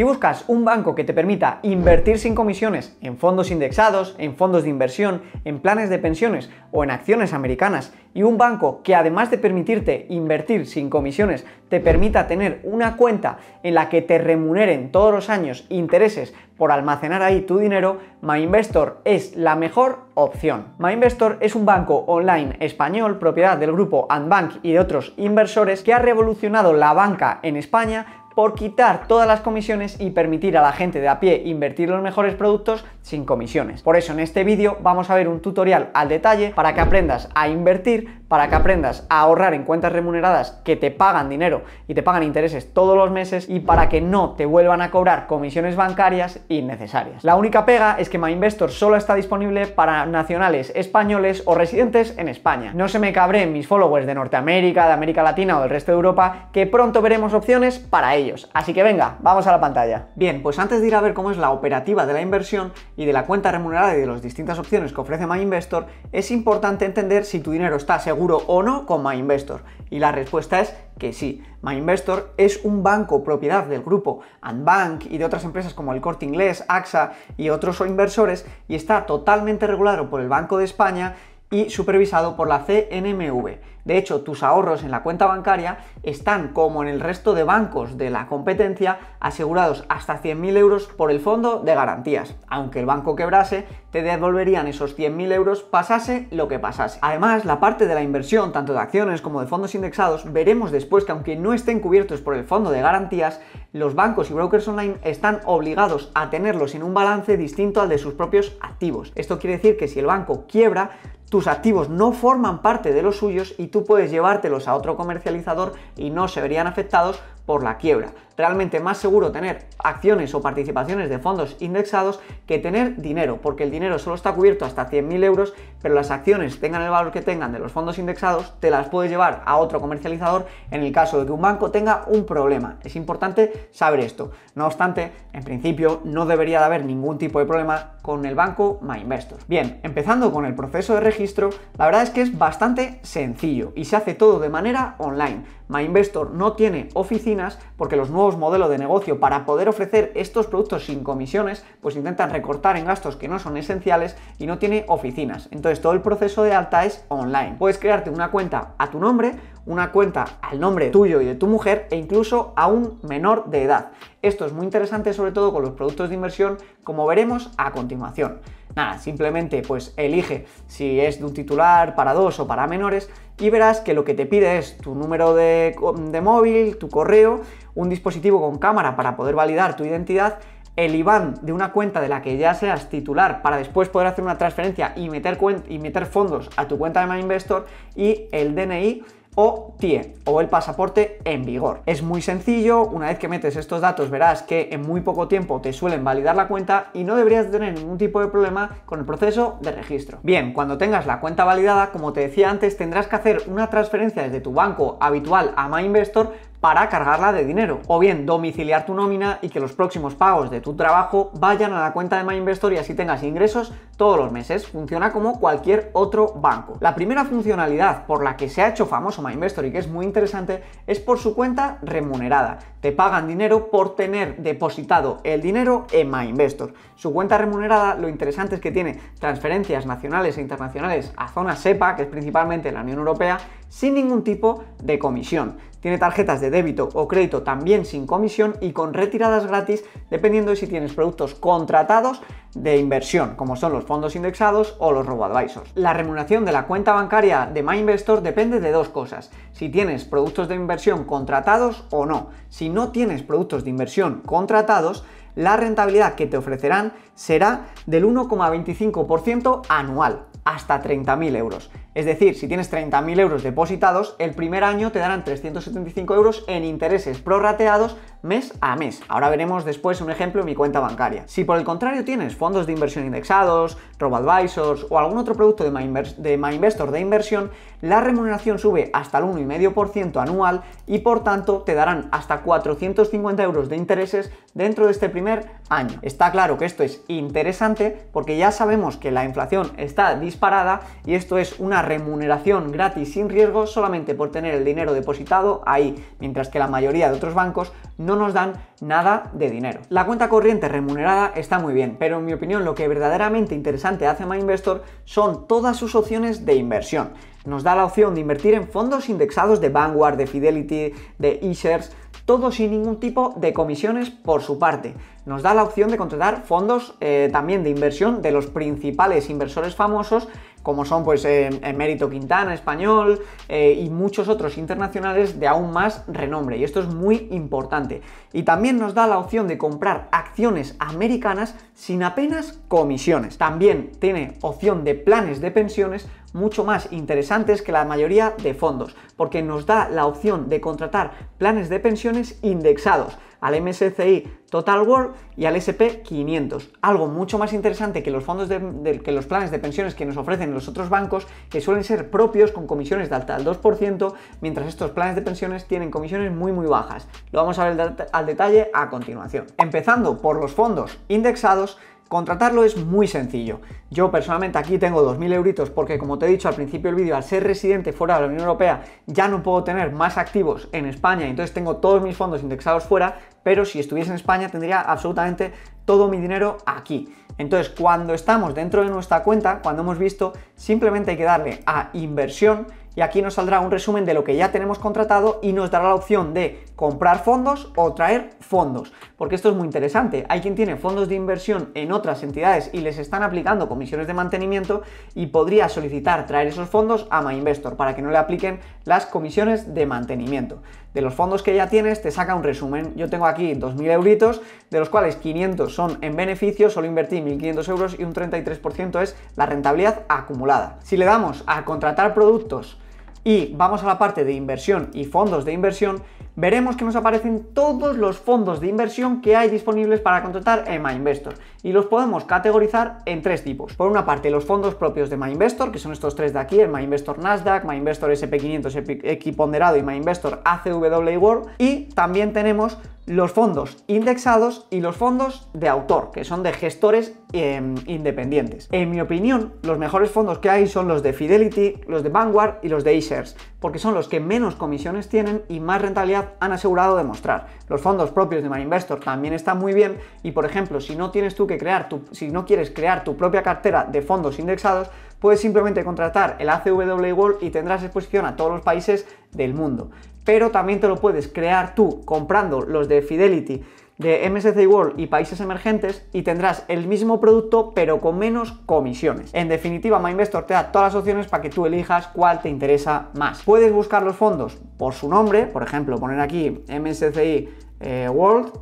Si buscas un banco que te permita invertir sin comisiones en fondos indexados, en fondos de inversión, en planes de pensiones o en acciones americanas, y un banco que además de permitirte invertir sin comisiones, te permita tener una cuenta en la que te remuneren todos los años intereses por almacenar ahí tu dinero, MyInvestor es la mejor opción. MyInvestor es un banco online español propiedad del grupo Andbank y de otros inversores que ha revolucionado la banca en España por quitar todas las comisiones y permitir a la gente de a pie invertir los mejores productos sin comisiones. Por eso en este vídeo vamos a ver un tutorial al detalle para que aprendas a invertir para que aprendas a ahorrar en cuentas remuneradas que te pagan dinero y te pagan intereses todos los meses y para que no te vuelvan a cobrar comisiones bancarias innecesarias. La única pega es que MyInvestor solo está disponible para nacionales españoles o residentes en España. No se me cabreen mis followers de Norteamérica, de América Latina o del resto de Europa, que pronto veremos opciones para ellos. Así que venga, vamos a la pantalla. Bien, pues antes de ir a ver cómo es la operativa de la inversión y de la cuenta remunerada y de las distintas opciones que ofrece MyInvestor, es importante entender si tu dinero está seguro seguro o no con MyInvestor? Y la respuesta es que sí. MyInvestor es un banco propiedad del grupo Andbank y de otras empresas como el Corte Inglés, AXA y otros inversores y está totalmente regulado por el Banco de España y supervisado por la CNMV. De hecho, tus ahorros en la cuenta bancaria están, como en el resto de bancos de la competencia, asegurados hasta 100.000 euros por el fondo de garantías. Aunque el banco quebrase, te devolverían esos 100.000 euros pasase lo que pasase. Además, la parte de la inversión, tanto de acciones como de fondos indexados, veremos después que aunque no estén cubiertos por el fondo de garantías, los bancos y brokers online están obligados a tenerlos en un balance distinto al de sus propios activos. Esto quiere decir que si el banco quiebra, tus activos no forman parte de los suyos y tú puedes llevártelos a otro comercializador y no se verían afectados la quiebra. Realmente más seguro tener acciones o participaciones de fondos indexados que tener dinero, porque el dinero solo está cubierto hasta 100.000 euros, pero las acciones, tengan el valor que tengan de los fondos indexados, te las puede llevar a otro comercializador en el caso de que un banco tenga un problema. Es importante saber esto. No obstante, en principio no debería de haber ningún tipo de problema con el banco MyInvestor. Bien, empezando con el proceso de registro, la verdad es que es bastante sencillo y se hace todo de manera online. MyInvestor no tiene oficina porque los nuevos modelos de negocio para poder ofrecer estos productos sin comisiones, pues intentan recortar en gastos que no son esenciales y no tiene oficinas. Entonces todo el proceso de alta es online. Puedes crearte una cuenta a tu nombre, una cuenta al nombre tuyo y de tu mujer e incluso a un menor de edad. Esto es muy interesante sobre todo con los productos de inversión, como veremos a continuación. Nada, simplemente pues elige si es de un titular para dos o para menores y verás que lo que te pide es tu número de, móvil, tu correo, un dispositivo con cámara para poder validar tu identidad el IBAN de una cuenta de la que ya seas titular para después poder hacer una transferencia y meter, y meter fondos a tu cuenta de MyInvestor Investor y el DNI o TIE o el pasaporte en vigor. Es muy sencillo, una vez que metes estos datos verás que en muy poco tiempo te suelen validar la cuenta y no deberías tener ningún tipo de problema con el proceso de registro. Bien, cuando tengas la cuenta validada, como te decía antes, tendrás que hacer una transferencia desde tu banco habitual a MyInvestor para cargarla de dinero. O bien domiciliar tu nómina y que los próximos pagos de tu trabajo vayan a la cuenta de MyInvestor y así tengas ingresos todos los meses. Funciona como cualquier otro banco. La primera funcionalidad por la que se ha hecho famoso MyInvestor y que es muy interesante es por su cuenta remunerada. Te pagan dinero por tener depositado el dinero en MyInvestor. Su cuenta remunerada, lo interesante es que tiene transferencias nacionales e internacionales a zona SEPA, que es principalmente la Unión Europea, sin ningún tipo de comisión. Tiene tarjetas de débito o crédito también sin comisión y con retiradas gratis dependiendo de si tienes productos contratados de inversión, como son los fondos indexados o los roboadvisors. La remuneración de la cuenta bancaria de MyInvestor depende de dos cosas, si tienes productos de inversión contratados o no. Si no tienes productos de inversión contratados, la rentabilidad que te ofrecerán será del 1,25% anual, hasta 30.000 euros. Es decir, si tienes 30.000 euros depositados, el primer año te darán 375 euros en intereses prorrateados mes a mes. Ahora veremos después un ejemplo en mi cuenta bancaria. Si por el contrario tienes fondos de inversión indexados, RoboAdvisors o algún otro producto de MyInvestor de inversión, la remuneración sube hasta el 1,5% anual y por tanto te darán hasta 450 euros de intereses dentro de este primer año. Está claro que esto es interesante porque ya sabemos que la inflación está disparada y esto es una remuneración gratis sin riesgo solamente por tener el dinero depositado ahí, mientras que la mayoría de otros bancos no nos dan nada de dinero. La cuenta corriente remunerada está muy bien, pero en mi opinión lo que verdaderamente interesante hace MyInvestor son todas sus opciones de inversión. Nos da la opción de invertir en fondos indexados de Vanguard, de Fidelity, de E-Shares, todo sin ningún tipo de comisiones por su parte. Nos da la opción de contratar fondos eh, también de inversión de los principales inversores famosos como son pues Emérito Quintana, español, eh, y muchos otros internacionales de aún más renombre. Y esto es muy importante. Y también nos da la opción de comprar acciones americanas sin apenas comisiones. También tiene opción de planes de pensiones mucho más interesantes que la mayoría de fondos, porque nos da la opción de contratar planes de pensiones indexados al MSCI Total World y al SP 500. Algo mucho más interesante que los fondos que los planes de pensiones que nos ofrecen los otros bancos, que suelen ser propios con comisiones de alta el 2%, mientras estos planes de pensiones tienen comisiones muy muy bajas. Lo vamos a ver al, detalle a continuación. Empezando por los fondos indexados, Contratarlo es muy sencillo. Yo personalmente aquí tengo 2.000 euritos porque como te he dicho al principio del vídeo, al ser residente fuera de la Unión Europea ya no puedo tener más activos en España, entonces tengo todos mis fondos indexados fuera, pero si estuviese en España tendría absolutamente todo mi dinero aquí. Entonces, cuando estamos dentro de nuestra cuenta, cuando hemos visto, simplemente hay que darle a inversión y aquí nos saldrá un resumen de lo que ya tenemos contratado y nos dará la opción de comprar fondos o traer fondos. Porque esto es muy interesante. Hay quien tiene fondos de inversión en otras entidades y les están aplicando comisiones de mantenimiento y podría solicitar traer esos fondos a MyInvestor para que no le apliquen las comisiones de mantenimiento de los fondos que ya tienes, te saca un resumen. Yo tengo aquí 2.000 euritos, de los cuales 500 son en beneficio, solo invertí 1.500 euros y un 33% es la rentabilidad acumulada. Si le damos a contratar productos y vamos a la parte de inversión y fondos de inversión, veremos que nos aparecen todos los fondos de inversión que hay disponibles para contratar en MyInvestor y los podemos categorizar en tres tipos. Por una parte, los fondos propios de MyInvestor, que son estos tres de aquí, el MyInvestor Nasdaq, MyInvestor SP500 Ponderado y MyInvestor ACW World. Y también tenemos los fondos indexados y los fondos de autor, que son de gestores em, independientes. En mi opinión, los mejores fondos que hay son los de Fidelity, los de Vanguard y los de iShares porque son los que menos comisiones tienen y más rentabilidad han asegurado demostrar. Los fondos propios de MyInvestor también están muy bien y, por ejemplo, si no tienes tú que crear tu, si no quieres crear tu propia cartera de fondos indexados, puedes simplemente contratar el ACW World y tendrás exposición a todos los países del mundo. Pero también te lo puedes crear tú comprando los de Fidelity de MSCI World y países emergentes y tendrás el mismo producto pero con menos comisiones. En definitiva, MyInvestor te da todas las opciones para que tú elijas cuál te interesa más. Puedes buscar los fondos por su nombre, por ejemplo, poner aquí MSCI eh, World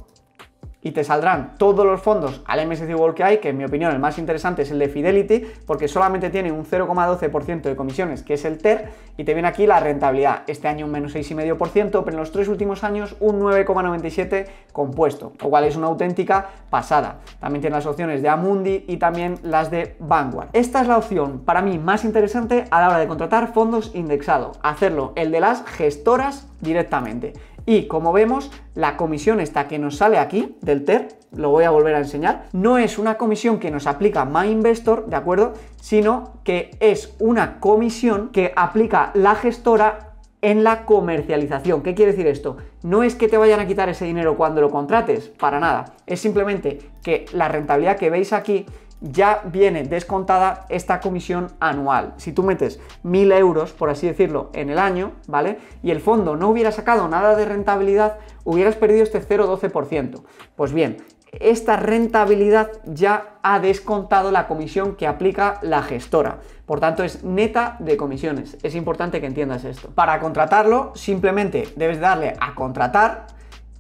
y te saldrán todos los fondos al MSC World que hay, que en mi opinión el más interesante es el de Fidelity, porque solamente tiene un 0,12% de comisiones, que es el TER, y te viene aquí la rentabilidad. Este año un menos 6,5%, pero en los tres últimos años un 9,97% compuesto, lo cual es una auténtica pasada. También tiene las opciones de Amundi y también las de Vanguard. Esta es la opción para mí más interesante a la hora de contratar fondos indexados, hacerlo el de las gestoras directamente. Y como vemos, la comisión esta que nos sale aquí del TER, lo voy a volver a enseñar, no es una comisión que nos aplica MyInvestor, ¿de acuerdo? Sino que es una comisión que aplica la gestora en la comercialización. ¿Qué quiere decir esto? No es que te vayan a quitar ese dinero cuando lo contrates, para nada. Es simplemente que la rentabilidad que veis aquí ya viene descontada esta comisión anual. Si tú metes 1.000 euros, por así decirlo, en el año, ¿vale? Y el fondo no hubiera sacado nada de rentabilidad, hubieras perdido este 0,12%. Pues bien, esta rentabilidad ya ha descontado la comisión que aplica la gestora. Por tanto, es neta de comisiones. Es importante que entiendas esto. Para contratarlo, simplemente debes darle a contratar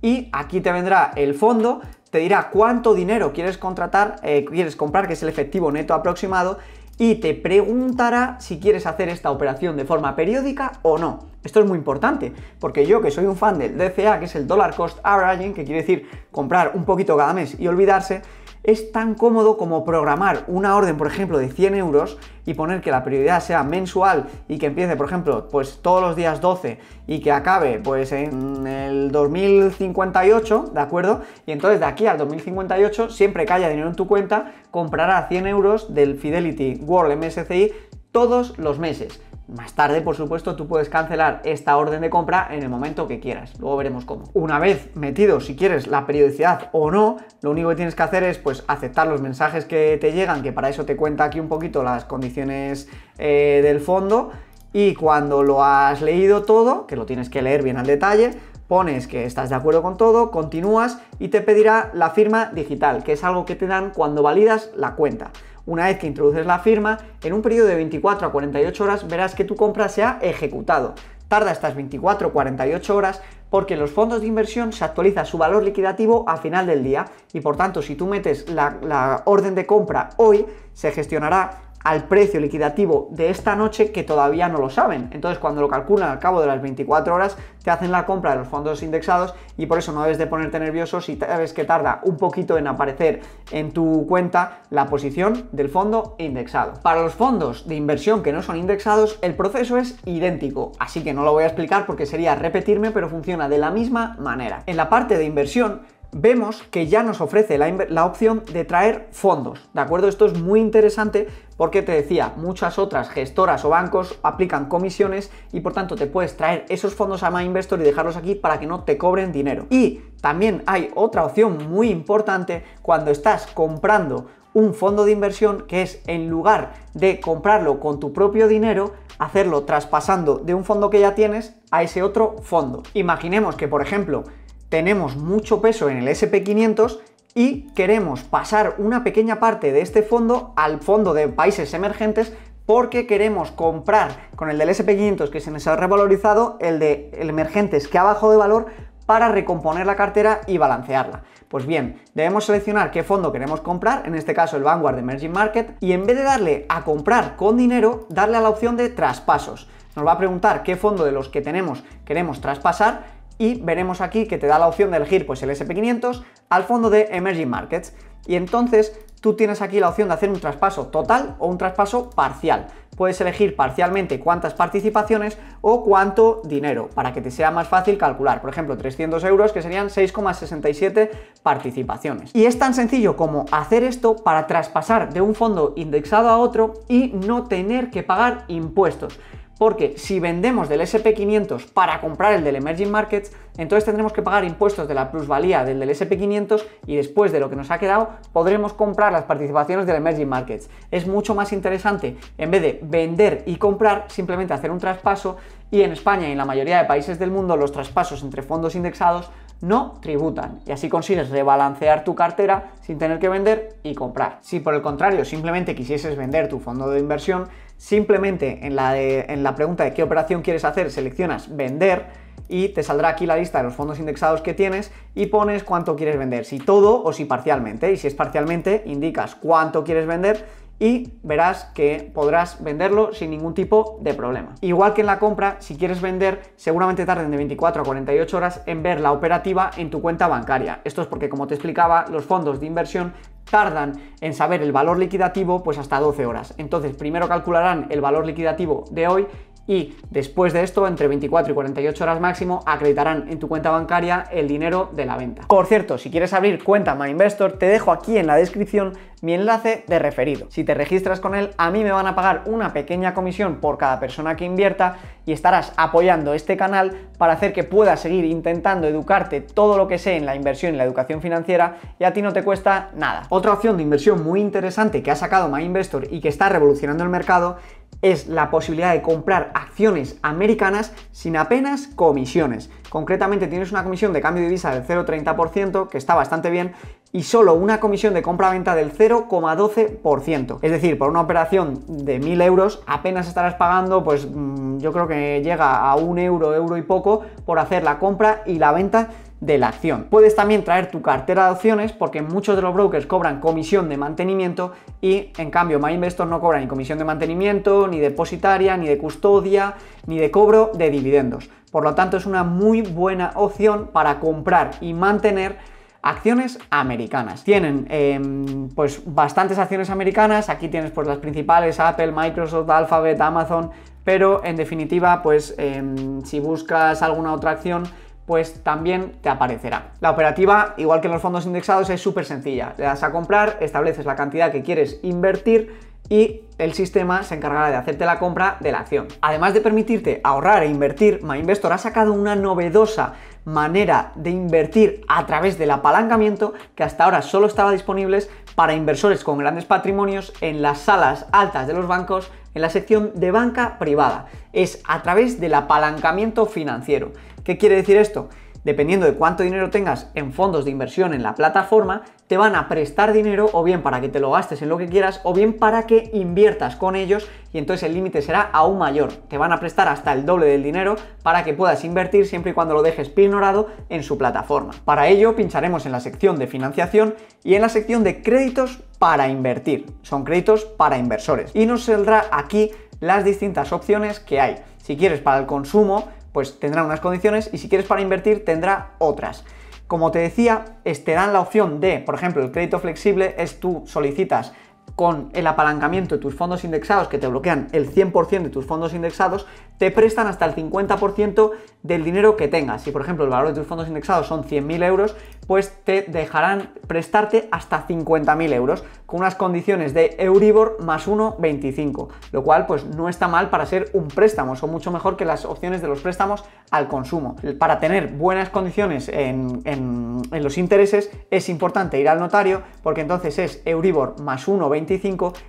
y aquí te vendrá el fondo te dirá cuánto dinero quieres contratar, eh, quieres comprar, que es el efectivo neto aproximado, y te preguntará si quieres hacer esta operación de forma periódica o no. Esto es muy importante, porque yo que soy un fan del DCA, que es el Dollar Cost Averaging, que quiere decir comprar un poquito cada mes y olvidarse, es tan cómodo como programar una orden, por ejemplo, de 100 euros y poner que la prioridad sea mensual y que empiece, por ejemplo, pues todos los días 12 y que acabe pues en el 2058, ¿de acuerdo? Y entonces de aquí al 2058, siempre que haya dinero en tu cuenta, comprará 100 euros del Fidelity World MSCI todos los meses. Más tarde, por supuesto, tú puedes cancelar esta orden de compra en el momento que quieras. Luego veremos cómo. Una vez metido, si quieres, la periodicidad o no, lo único que tienes que hacer es pues aceptar los mensajes que te llegan, que para eso te cuenta aquí un poquito las condiciones eh, del fondo. Y cuando lo has leído todo, que lo tienes que leer bien al detalle, pones que estás de acuerdo con todo, continúas y te pedirá la firma digital, que es algo que te dan cuando validas la cuenta. Una vez que introduces la firma, en un periodo de 24 a 48 horas verás que tu compra se ha ejecutado. Tarda estas 24 o 48 horas porque en los fondos de inversión se actualiza su valor liquidativo a final del día y por tanto si tú metes la orden de compra hoy se gestionará al precio liquidativo de esta noche que todavía no lo saben. Entonces, cuando lo calculan al cabo de las 24 horas, te hacen la compra de los fondos indexados y por eso no debes de ponerte nervioso si sabes que tarda un poquito en aparecer en tu cuenta la posición del fondo indexado. Para los fondos de inversión que no son indexados, el proceso es idéntico, así que no lo voy a explicar porque sería repetirme, pero funciona de la misma manera. En la parte de inversión, vemos que ya nos ofrece la, la, opción de traer fondos, ¿de acuerdo? Esto es muy interesante porque te decía, muchas otras gestoras o bancos aplican comisiones y por tanto te puedes traer esos fondos a MyInvestor y dejarlos aquí para que no te cobren dinero. Y también hay otra opción muy importante cuando estás comprando un fondo de inversión que es en lugar de comprarlo con tu propio dinero, hacerlo traspasando de un fondo que ya tienes a ese otro fondo. Imaginemos que, por ejemplo, tenemos mucho peso en el SP500 y queremos pasar una pequeña parte de este fondo al fondo de países emergentes porque queremos comprar con el del SP500 que se nos ha revalorizado el de emergentes que ha bajado de valor para recomponer la cartera y balancearla. Pues bien, debemos seleccionar qué fondo queremos comprar, en este caso el Vanguard Emerging Market, y en vez de darle a comprar con dinero, darle a la opción de traspasos. Nos va a preguntar qué fondo de los que tenemos queremos traspasar y veremos aquí que te da la opción de elegir pues el SP500, al fondo de Emerging Markets. Y entonces tú tienes aquí la opción de hacer un traspaso total o un traspaso parcial. Puedes elegir parcialmente cuántas participaciones o cuánto dinero para que te sea más fácil calcular. Por ejemplo, 300 euros que serían 6,67 participaciones. Y es tan sencillo como hacer esto para traspasar de un fondo indexado a otro y no tener que pagar impuestos. Porque si vendemos del SP500 para comprar el del Emerging Markets, entonces tendremos que pagar impuestos de la plusvalía del del SP500 y después de lo que nos ha quedado podremos comprar las participaciones del Emerging Markets. Es mucho más interesante, en vez de vender y comprar, simplemente hacer un traspaso y en España y en la mayoría de países del mundo los traspasos entre fondos indexados no tributan y así consigues rebalancear tu cartera sin tener que vender y comprar. Si por el contrario simplemente quisieses vender tu fondo de inversión, simplemente en la, en la pregunta de qué operación quieres hacer seleccionas vender, y te saldrá aquí la lista de los fondos indexados que tienes y pones cuánto quieres vender, si todo o si parcialmente. Y si es parcialmente, indicas cuánto quieres vender y verás que podrás venderlo sin ningún tipo de problema. Igual que en la compra, si quieres vender, seguramente tarden de 24 a 48 horas en ver la operativa en tu cuenta bancaria. Esto es porque, como te explicaba, los fondos de inversión tardan en saber el valor liquidativo pues hasta 12 horas. Entonces, primero calcularán el valor liquidativo de hoy y después de esto, entre 24 y 48 horas máximo, acreditarán en tu cuenta bancaria el dinero de la venta. Por cierto, si quieres abrir cuenta MyInvestor, te dejo aquí en la descripción mi enlace de referido. Si te registras con él, a mí me van a pagar una pequeña comisión por cada persona que invierta y estarás apoyando este canal para hacer que pueda seguir intentando educarte todo lo que sé en la inversión y la educación financiera y a ti no te cuesta nada. Otra opción de inversión muy interesante que ha sacado MyInvestor y que está revolucionando el mercado es la posibilidad de comprar acciones americanas sin apenas comisiones. Concretamente tienes una comisión de cambio de divisa del 0,30%, que está bastante bien, y solo una comisión de compra-venta del 0,12%. Es decir, por una operación de 1.000 euros apenas estarás pagando, pues mm, yo creo que llega a un euro, euro y poco, por hacer la compra y la venta de la acción. Puedes también traer tu cartera de opciones porque muchos de los brokers cobran comisión de mantenimiento y en cambio MyInvestor no cobra ni comisión de mantenimiento, ni depositaria, ni de custodia, ni de cobro de dividendos. Por lo tanto es una muy buena opción para comprar y mantener acciones americanas. Tienen em, pues bastantes acciones americanas, aquí tienes pues las principales, Apple, Microsoft, Alphabet, Amazon, pero en definitiva pues em, si buscas alguna otra acción pues también te aparecerá. La operativa, igual que en los fondos indexados, es súper sencilla. Le das a comprar, estableces la cantidad que quieres invertir y el sistema se encargará de hacerte la compra de la acción. Además de permitirte ahorrar e invertir, MyInvestor ha sacado una novedosa manera de invertir a través del apalancamiento que hasta ahora solo estaba disponible para inversores con grandes patrimonios en las salas altas de los bancos en la sección de banca privada. Es a través del apalancamiento financiero. ¿Qué quiere decir esto? dependiendo de cuánto dinero tengas en fondos de inversión en la plataforma, te van a prestar dinero o bien para que te lo gastes en lo que quieras o bien para que inviertas con ellos y entonces el límite será aún mayor. Te van a prestar hasta el doble del dinero para que puedas invertir siempre y cuando lo dejes pignorado en su plataforma. Para ello pincharemos en la sección de financiación y en la sección de créditos para invertir. Son créditos para inversores. Y nos saldrá aquí las distintas opciones que hay. Si quieres para el consumo, pues tendrá unas condiciones y si quieres para invertir tendrá otras. Como te decía, te este, dan la opción de, por ejemplo, el crédito flexible es tú solicitas con el apalancamiento de tus fondos indexados, que te bloquean el 100% de tus fondos indexados, te prestan hasta el 50% del dinero que tengas. Si, por ejemplo, el valor de tus fondos indexados son 100.000 euros, pues te dejarán prestarte hasta 50.000 euros, con unas condiciones de Euribor más 1,25, lo cual pues no está mal para ser un préstamo, son mucho mejor que las opciones de los préstamos al consumo. Para tener buenas condiciones en, en los intereses es importante ir al notario, porque entonces es Euribor más 1,25,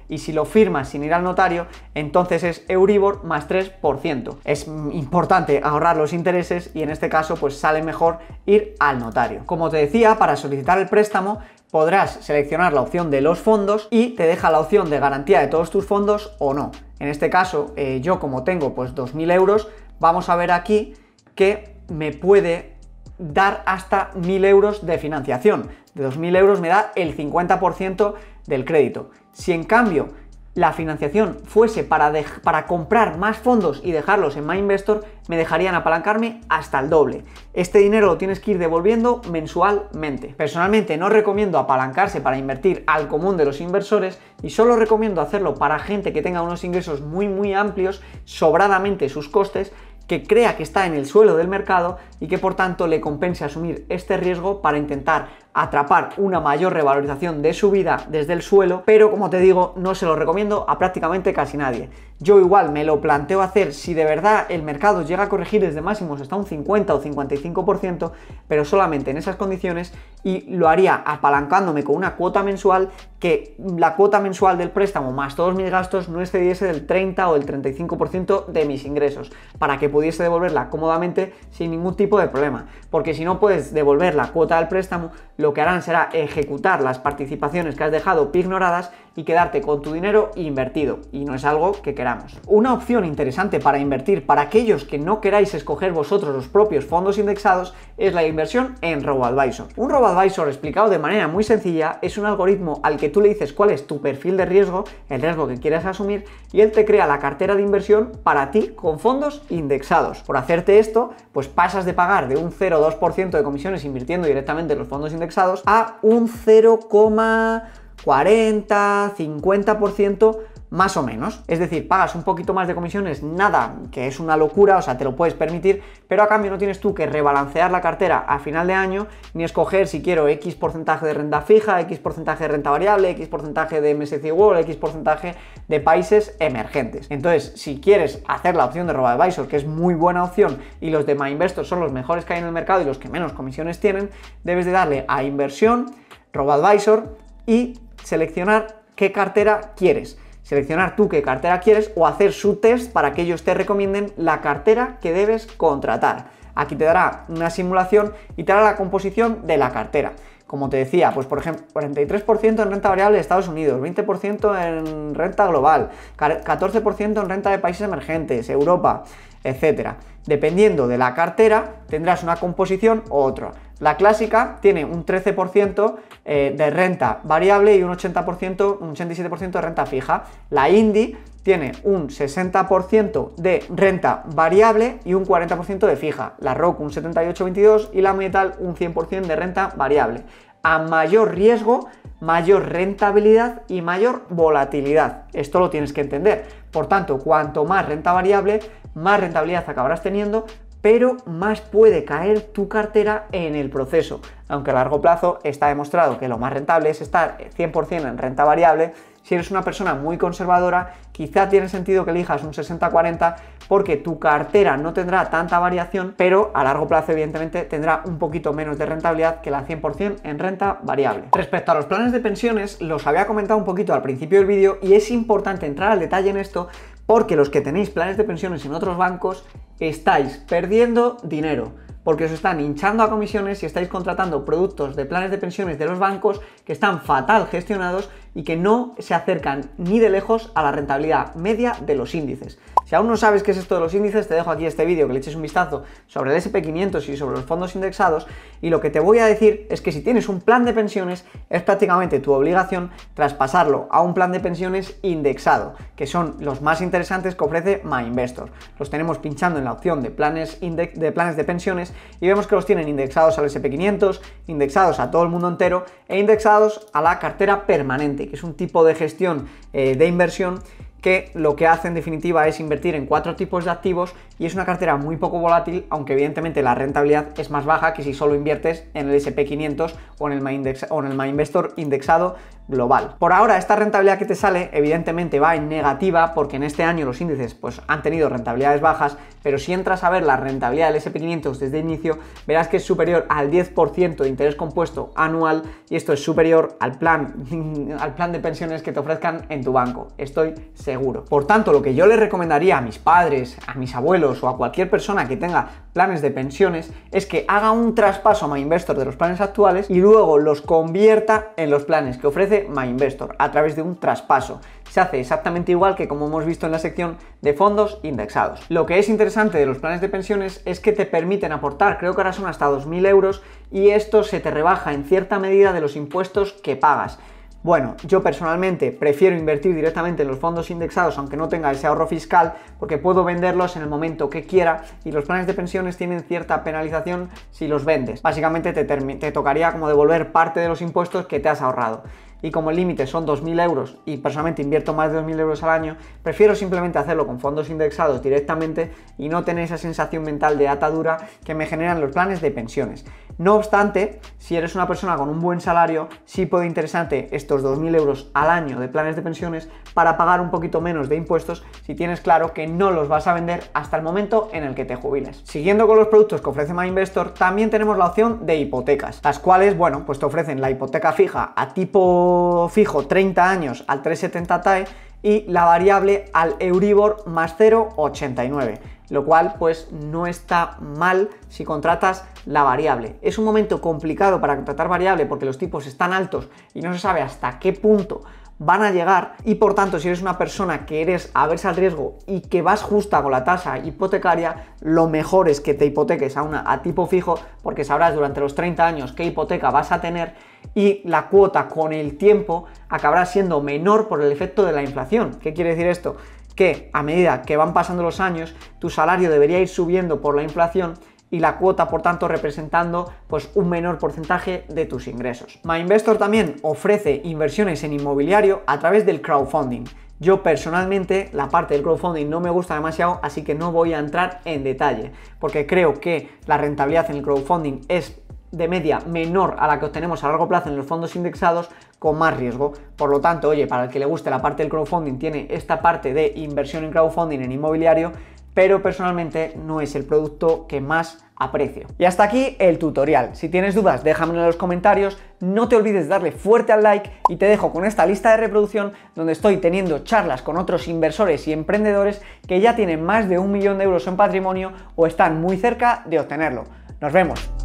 y si lo firmas sin ir al notario, entonces es Euribor más 3%. Es importante ahorrar los intereses y en este caso pues sale mejor ir al notario. Como te decía, para solicitar el préstamo podrás seleccionar la opción de los fondos y te deja la opción de garantía de todos tus fondos o no. En este caso, eh, yo como tengo pues 2.000 euros, vamos a ver aquí que me puede dar hasta 1.000 euros de financiación. De 2.000 euros me da el 50% del crédito. Si en cambio la financiación fuese para, para, comprar más fondos y dejarlos en MyInvestor, me dejarían apalancarme hasta el doble. Este dinero lo tienes que ir devolviendo mensualmente. Personalmente no recomiendo apalancarse para invertir al común de los inversores y solo recomiendo hacerlo para gente que tenga unos ingresos muy muy amplios, sobradamente sus costes, que crea que está en el suelo del mercado y que por tanto le compense asumir este riesgo para intentar atrapar una mayor revalorización de su vida desde el suelo, pero como te digo, no se lo recomiendo a prácticamente casi nadie. Yo igual me lo planteo hacer si de verdad el mercado llega a corregir desde máximos hasta un 50 o 55%, pero solamente en esas condiciones y lo haría apalancándome con una cuota mensual que la cuota mensual del préstamo más todos mis gastos no excediese del 30 o el 35% de mis ingresos, para que pudiese devolverla cómodamente sin ningún tipo de problema, porque si no puedes devolver la cuota del préstamo, lo que harán será ejecutar las participaciones que has dejado ignoradas y quedarte con tu dinero invertido, y no es algo que queramos. Una opción interesante para invertir para aquellos que no queráis escoger vosotros los propios fondos indexados es la inversión en RoboAdvisor. Un RoboAdvisor explicado de manera muy sencilla es un algoritmo al que tú le dices cuál es tu perfil de riesgo, el riesgo que quieras asumir, y él te crea la cartera de inversión para ti con fondos indexados. Por hacerte esto, pues pasas de pagar de un 0,2% de comisiones invirtiendo directamente en los fondos indexados a un 0,40, 50% más o menos. Es decir, pagas un poquito más de comisiones, nada, que es una locura, o sea, te lo puedes permitir, pero a cambio no tienes tú que rebalancear la cartera a final de año, ni escoger si quiero X porcentaje de renta fija, X porcentaje de renta variable, X porcentaje de MSC World, X porcentaje de países emergentes. Entonces, si quieres hacer la opción de RoboAdvisor, que es muy buena opción, y los de MyInvestor son los mejores que hay en el mercado y los que menos comisiones tienen, debes de darle a inversión, RoboAdvisor y seleccionar qué cartera quieres seleccionar tú qué cartera quieres o hacer su test para que ellos te recomienden la cartera que debes contratar. Aquí te dará una simulación y te dará la composición de la cartera. Como te decía, pues por ejemplo, 43% en renta variable de Estados Unidos, 20% en renta global, 14% en renta de países emergentes, Europa, etcétera Dependiendo de la cartera, tendrás una composición u otra. La clásica tiene un 13% eh, de renta variable y un 80%, un 87% de renta fija. La indie tiene un 60% de renta variable y un 40% de fija. La rock un 78-22 y la Metal un 100% de renta variable. A mayor riesgo, mayor rentabilidad y mayor volatilidad. Esto lo tienes que entender. Por tanto, cuanto más renta variable, más rentabilidad acabarás teniendo, pero más puede caer tu cartera en el proceso. Aunque a largo plazo está demostrado que lo más rentable es estar 100% en renta variable, si eres una persona muy conservadora, quizá tiene sentido que elijas un 60-40 porque tu cartera no tendrá tanta variación, pero a largo plazo evidentemente tendrá un poquito menos de rentabilidad que la 100% en renta variable. Respecto a los planes de pensiones, los había comentado un poquito al principio del vídeo y es importante entrar al detalle en esto porque los que tenéis planes de pensiones en otros bancos estáis perdiendo dinero porque os están hinchando a comisiones y estáis contratando productos de planes de pensiones de los bancos que están fatal gestionados y que no se acercan ni de lejos a la rentabilidad media de los índices. Si aún no sabes qué es esto de los índices, te dejo aquí este vídeo que le eches un vistazo sobre el SP500 y sobre los fondos indexados y lo que te voy a decir es que si tienes un plan de pensiones, es prácticamente tu obligación traspasarlo a un plan de pensiones indexado, que son los más interesantes que ofrece MyInvestor. Los tenemos pinchando en la opción de planes, de planes de pensiones y vemos que los tienen indexados al SP500, indexados a todo el mundo entero e indexados a la cartera permanente que es un tipo de gestión eh, de inversión que lo que hace en definitiva es invertir en cuatro tipos de activos y es una cartera muy poco volátil, aunque evidentemente la rentabilidad es más baja que si solo inviertes en el SP500 o en el MyInvestor o en el My Investor indexado global. Por ahora, esta rentabilidad que te sale evidentemente va en negativa porque en este año los índices pues, han tenido rentabilidades bajas, pero si entras a ver la rentabilidad del SP500 desde inicio, verás que es superior al 10% de interés compuesto anual y esto es superior al plan, al plan de pensiones que te ofrezcan en tu banco, estoy seguro. Por tanto, lo que yo les recomendaría a mis padres, a mis abuelos, o a cualquier persona que tenga planes de pensiones es que haga un traspaso a MyInvestor de los planes actuales y luego los convierta en los planes que ofrece MyInvestor a través de un traspaso. Se hace exactamente igual que como hemos visto en la sección de fondos indexados. Lo que es interesante de los planes de pensiones es que te permiten aportar, creo que ahora son hasta 2.000 euros, y esto se te rebaja en cierta medida de los impuestos que pagas. Bueno, yo personalmente prefiero invertir directamente en los fondos indexados aunque no tenga ese ahorro fiscal porque puedo venderlos en el momento que quiera y los planes de pensiones tienen cierta penalización si los vendes. Básicamente te, te tocaría como devolver parte de los impuestos que te has ahorrado y como el límite son 2.000 euros y personalmente invierto más de 2.000 euros al año, prefiero simplemente hacerlo con fondos indexados directamente y no tener esa sensación mental de atadura que me generan los planes de pensiones. No obstante, si eres una persona con un buen salario, sí puede interesante estos 2.000 euros al año de planes de pensiones para pagar un poquito menos de impuestos si tienes claro que no los vas a vender hasta el momento en el que te jubiles. Siguiendo con los productos que ofrece MyInvestor, también tenemos la opción de hipotecas, las cuales, bueno, pues te ofrecen la hipoteca fija a tipo fijo 30 años al 370 TAE y la variable al Euribor más 0,89, lo cual pues no está mal si contratas la variable. Es un momento complicado para contratar variable porque los tipos están altos y no se sabe hasta qué punto van a llegar y por tanto si eres una persona que eres verse al riesgo y que vas justa con la tasa hipotecaria, lo mejor es que te hipoteques a una a tipo fijo porque sabrás durante los 30 años qué hipoteca vas a tener y la cuota con el tiempo acabará siendo menor por el efecto de la inflación. ¿Qué quiere decir esto? Que a medida que van pasando los años, tu salario debería ir subiendo por la inflación y la cuota, por tanto, representando pues, un menor porcentaje de tus ingresos. MyInvestor también ofrece inversiones en inmobiliario a través del crowdfunding. Yo personalmente la parte del crowdfunding no me gusta demasiado, así que no voy a entrar en detalle, porque creo que la rentabilidad en el crowdfunding es de media menor a la que obtenemos a largo plazo en los fondos indexados con más riesgo. Por lo tanto, oye, para el que le guste la parte del crowdfunding, tiene esta parte de inversión en crowdfunding en inmobiliario, pero personalmente no es el producto que más aprecio. Y hasta aquí el tutorial. Si tienes dudas, déjamelo en los comentarios. No te olvides de darle fuerte al like y te dejo con esta lista de reproducción donde estoy teniendo charlas con otros inversores y emprendedores que ya tienen más de un millón de euros en patrimonio o están muy cerca de obtenerlo. Nos vemos.